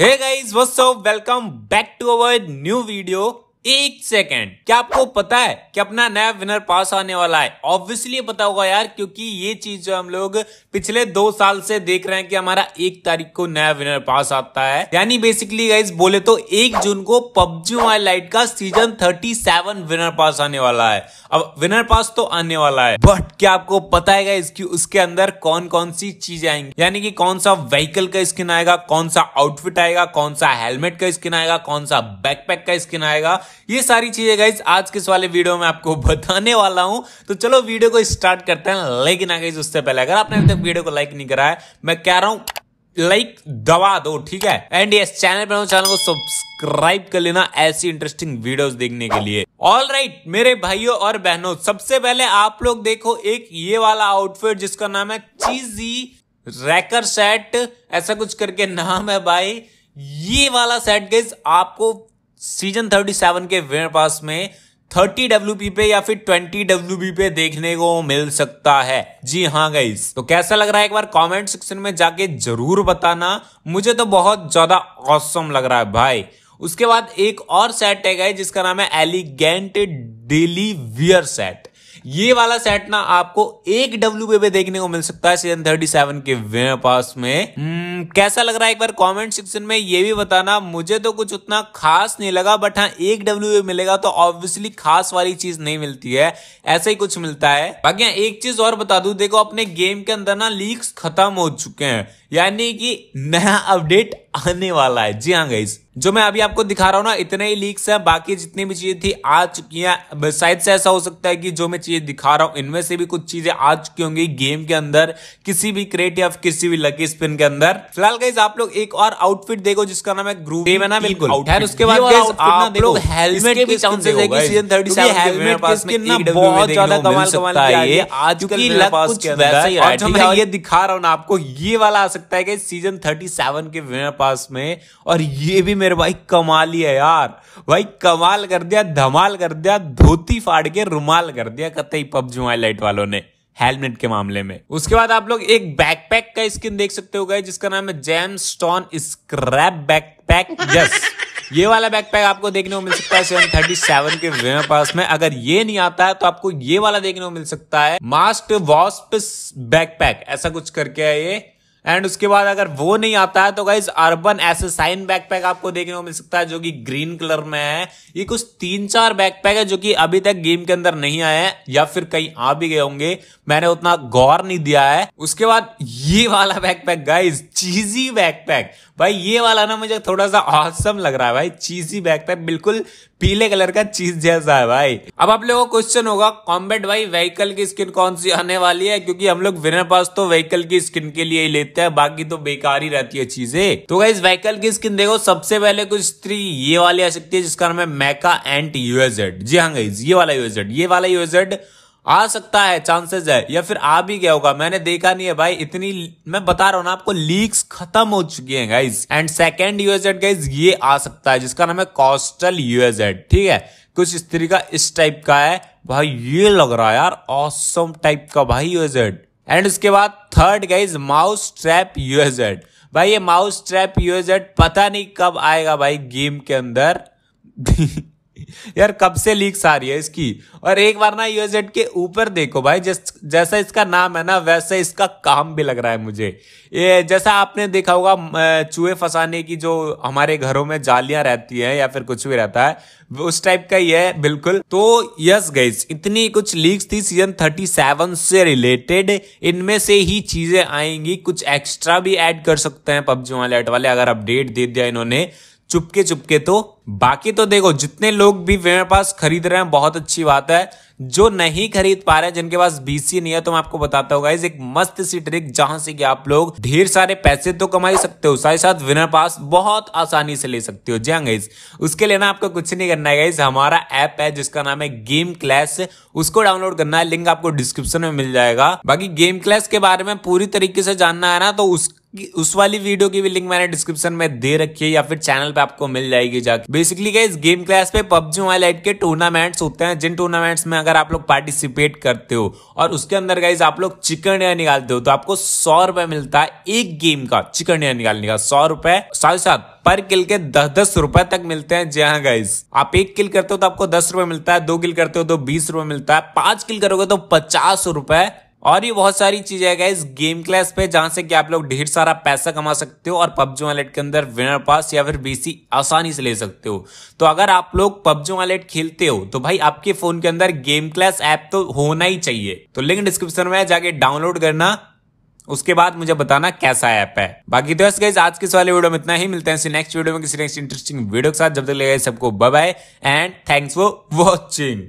Hey guys, what's up? Welcome back to our new video. एक second क्या आपको पता है कि अपना नया विनर पास आने वाला है ऑब्वियसली पता होगा यार क्योंकि ये चीज जो हम लोग पिछले दो साल से देख रहे हैं कि हमारा एक तारीख को नया विनर पास आता है यानी बेसिकली गाइज बोले तो एक जून को पबजी वाई लाइट का season thirty seven winner pass आने वाला है अब विनर पास तो आने वाला है बट क्या आपको पता है इसकी उसके अंदर कौन कौन सी चीज आएंगी यानी कि कौन सा व्हीकल का स्किन आएगा कौन सा आउटफिट आएगा कौन सा हेलमेट का स्किन आएगा कौन सा बैकपैक का स्किन आएगा ये सारी चीजें गाइज आज के इस वाले वीडियो में आपको बताने वाला हूं तो चलो वीडियो को स्टार्ट करते हैं लेकिन आ गई उससे पहले अगर आपने अभी तक वीडियो को लाइक नहीं करा है मैं कह रहा हूं लाइक दबा दो ठीक है एंड यस चैनल पर चैनल को सब्सक्राइब कर लेना ऐसी इंटरेस्टिंग वीडियोस देखने के लिए ऑल राइट right, मेरे भाइयों और बहनों सबसे पहले आप लोग देखो एक ये वाला आउटफिट जिसका नाम है चीजी रैकर सेट ऐसा कुछ करके नाम है भाई ये वाला सेट गेज आपको सीजन थर्टी सेवन के वे पास में थर्टी डब्ल्यू पे या फिर ट्वेंटी डब्ल्यू पे देखने को मिल सकता है जी हाँ गई तो कैसा लग रहा है एक बार कमेंट सेक्शन में जाके जरूर बताना मुझे तो बहुत ज्यादा औसम लग रहा है भाई उसके बाद एक और सेट है गाइस जिसका नाम है एलिगेंट डेली वियर सेट ये वाला सेट ना आपको एक डब्ल्यू पे देखने को मिल सकता है सीजन थर्टी सेवन के पास में हम्म। कैसा लग रहा है एक बार कमेंट सेक्शन में ये भी बताना मुझे तो कुछ उतना खास नहीं लगा बट हाँ एक डब्ल्यू मिलेगा तो ऑब्वियसली खास वाली चीज नहीं मिलती है ऐसा ही कुछ मिलता है बाकी हाँ, एक चीज और बता दू देखो अपने गेम के अंदर ना लीक्स खत्म हो चुके हैं यानी कि नया अपडेट आने वाला है जी हाँ गई जो मैं अभी आपको दिखा रहा हूँ ना इतने ही लीक्स हैं बाकी जितनी भी चीजें थी आ चुकी हैं शायद से ऐसा हो सकता है कि जो मैं चीजें दिखा रहा हूँ इनमें से भी कुछ चीजें आ चुकी होंगी गेम के अंदर किसी भी क्रेट या किसी भी लकी स्पिन के अंदर फिलहाल गाइज आप लोग एक और आउटफिट देखो जिसका नाम है ग्रुप है ना बिल्कुल उसके बाद ये दिखा रहा हूँ ना आपको ये वाला आ सकता है सीजन थर्टी सेवन के विनर पास में और ये भी मेरे भाई कमाल ही है यार भाई कमाल कर दिया धमाल कर दिया धोती फाड़ के रुमाल कर दिया कतई पबजी मोबाइल लाइट वालों ने हेलमेट के मामले में उसके बाद आप लोग एक बैकपैक का स्किन देख सकते हो गए जिसका नाम है gemstone scrap backpack yes ये वाला बैकपैक आपको देखने को मिल सकता है सेवन थर्टी सेवन के पास में अगर ये नहीं आता है तो आपको ये वाला देखने को मिल सकता है मास्ट वॉस्प बैकपैक ऐसा कुछ करके है ये एंड उसके बाद अगर वो नहीं आता है तो गाइज अर्बन ऐसे साइन बैकपैक आपको देखने को मिल सकता है जो कि ग्रीन कलर में है ये कुछ तीन चार बैकपैक है जो कि अभी तक गेम के अंदर नहीं आए हैं या फिर कहीं आ भी गए होंगे मैंने उतना गौर नहीं दिया है उसके बाद ये वाला बैकपैक गाइज चीजी बैकपैक भाई ये वाला ना मुझे थोड़ा सा ऑसम लग रहा है भाई चीजी बैकपैक बिल्कुल पीले कलर का चीज जैसा है भाई अब आप लोगों को क्वेश्चन होगा कॉम्बेट भाई व्हीकल की स्किन कौन सी आने वाली है क्योंकि हम लोग विनर पास तो व्हीकल की स्किन के लिए ही लेते हैं बाकी तो बेकार ही रहती है चीजें तो इस व्हीकल की स्किन देखो सबसे पहले कुछ स्त्री ये वाली आ सकती है जिसका नाम है मैका एंट यूएजेड जी हाँ गई ये वाला यूएजेड ये वाला यूएजेड आ सकता है चांसेस है या फिर आ भी गया होगा मैंने देखा नहीं है भाई इतनी मैं बता रहा हूं ना आपको लीक्स खत्म हो चुकी हैं गाइज एंड सेकेंड यूएसएड गाइज ये आ सकता है जिसका नाम है कॉस्टल यूएसएड ठीक है कुछ इस का इस टाइप का है भाई ये लग रहा है यार ऑसम टाइप का भाई यूएसएड एंड उसके बाद थर्ड गाइज माउस ट्रैप यूएसएड भाई ये माउस ट्रैप यूएसएड पता नहीं कब आएगा भाई गेम के अंदर यार कब से लीक्स आ रही है इसकी और एक बार ना यूएसएड के ऊपर देखो भाई जस, जैसा इसका नाम है ना वैसे इसका काम भी लग रहा है मुझे ये जैसा आपने देखा होगा चूहे फंसाने की जो हमारे घरों में जालियां रहती हैं या फिर कुछ भी रहता है उस टाइप का ही है बिल्कुल तो यस गईस इतनी कुछ लीक्स थी सीजन थर्टी सेवन से रिलेटेड इनमें से ही चीजें आएंगी कुछ एक्स्ट्रा भी ऐड कर सकते हैं पबजी वाले अगर अपडेट दे दिया इन्होंने चुपके चुपके तो बाकी तो देखो जितने लोग भी मेरे पास खरीद रहे हैं बहुत अच्छी बात है जो नहीं खरीद पा रहे हैं जिनके पास बीसी नहीं है तो मैं आपको बताता हूँ गाइज एक मस्त सी ट्रिक जहां से कि आप लोग ढेर सारे पैसे तो कमा सकते हो साथ ही साथ विनर पास बहुत आसानी से ले सकते हो जी हाँ गाइज उसके लिए ना आपको कुछ नहीं करना है गाइज हमारा ऐप है जिसका नाम है गेम क्लैश उसको डाउनलोड करना है लिंक आपको डिस्क्रिप्शन में मिल जाएगा बाकी गेम क्लैश के बारे में पूरी तरीके से जानना है ना तो उस उस वाली वीडियो की भी लिंक मैंने डिस्क्रिप्शन में दे रखी है या फिर चैनल पे आपको मिल जाएगी जाके बेसिकली क्या इस गेम क्लास पे पबजी मोबाइल एट के टूर्नामेंट्स होते हैं जिन टूर्नामेंट्स में अगर आप लोग पार्टिसिपेट करते हो और उसके अंदर गाइज आप लोग चिकन या निकालते हो तो आपको सौ रुपए मिलता है एक गेम का चिकन या निकालने का सौ रुपए साथ ही साथ पर किल के दस दस रुपए तक मिलते हैं जी हाँ गाइज आप एक किल करते हो तो आपको दस रुपए मिलता है दो किल करते हो तो बीस रुपए मिलता है पांच किल करोगे तो पचास रुपए और ये बहुत सारी चीजें है इस गेम क्लास पे जहां से कि आप लोग ढेर सारा पैसा कमा सकते हो और पबजी वॉलेट के अंदर विनर पास या फिर बीसी आसानी से ले सकते हो तो अगर आप लोग पबजी वॉलेट खेलते हो तो भाई आपके फोन के अंदर गेम क्लास ऐप तो होना ही चाहिए तो लिंक डिस्क्रिप्शन में जाके डाउनलोड करना उसके बाद मुझे बताना कैसा ऐप है बाकी तो गाइज आज के वाले वीडियो में इतना ही मिलते हैं नेक्स्ट वीडियो में किसी नेक्स्ट इंटरेस्टिंग वीडियो के साथ जब तक ले सबको bye bye and thanks for watching